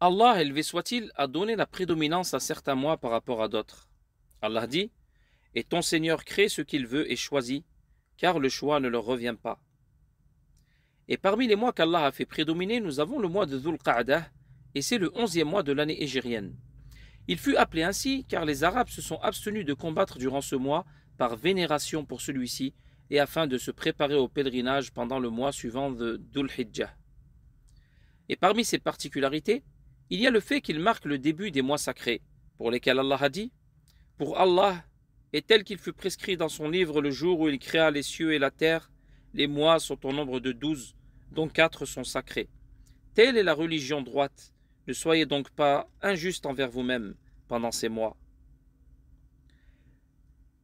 Allah, élevé soit-il, a donné la prédominance à certains mois par rapport à d'autres. Allah dit Et ton Seigneur crée ce qu'il veut et choisit, car le choix ne leur revient pas. Et parmi les mois qu'Allah a fait prédominer, nous avons le mois de Dhul Qa'dah, et c'est le onzième mois de l'année égérienne. Il fut appelé ainsi car les Arabes se sont abstenus de combattre durant ce mois par vénération pour celui-ci et afin de se préparer au pèlerinage pendant le mois suivant de Dhul Hijjah. Et parmi ces particularités, il y a le fait qu'il marque le début des mois sacrés, pour lesquels Allah a dit Pour Allah et tel qu'il fut prescrit dans son livre le jour où il créa les cieux et la terre, les mois sont au nombre de douze, dont quatre sont sacrés. Telle est la religion droite, ne soyez donc pas injuste envers vous-même pendant ces mois.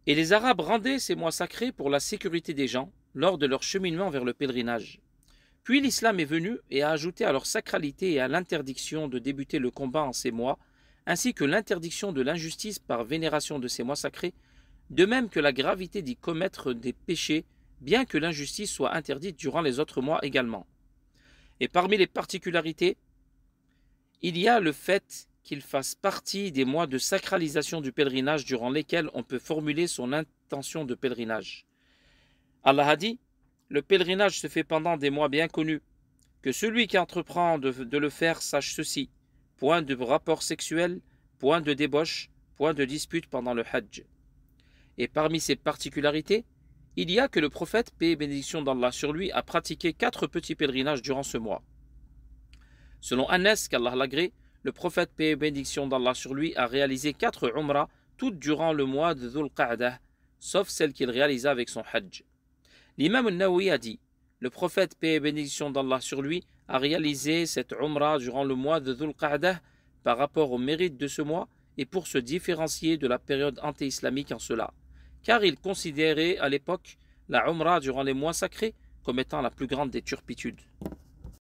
Et les Arabes rendaient ces mois sacrés pour la sécurité des gens lors de leur cheminement vers le pèlerinage. Puis l'islam est venu et a ajouté à leur sacralité et à l'interdiction de débuter le combat en ces mois, ainsi que l'interdiction de l'injustice par vénération de ces mois sacrés, de même que la gravité d'y commettre des péchés, bien que l'injustice soit interdite durant les autres mois également. Et parmi les particularités, il y a le fait qu'il fasse partie des mois de sacralisation du pèlerinage durant lesquels on peut formuler son intention de pèlerinage. Allah a dit le pèlerinage se fait pendant des mois bien connus. Que celui qui entreprend de, le faire sache ceci. Point de rapport sexuel, point de débauche, point de dispute pendant le Hajj. Et parmi ces particularités, il y a que le prophète, paix et bénédiction d'Allah sur lui, a pratiqué quatre petits pèlerinages durant ce mois. Selon Anes, qu'Allah lagré le prophète, paix et bénédiction d'Allah sur lui, a réalisé quatre umrah toutes durant le mois de Dhul sauf celle qu'il réalisa avec son Hajj. L'imam al a dit Le prophète, paix et bénédiction d'Allah sur lui, a réalisé cette Umrah durant le mois de Dhul Qa'dah par rapport au mérite de ce mois et pour se différencier de la période anti-islamique en cela. Car il considérait à l'époque la Umrah durant les mois sacrés comme étant la plus grande des turpitudes.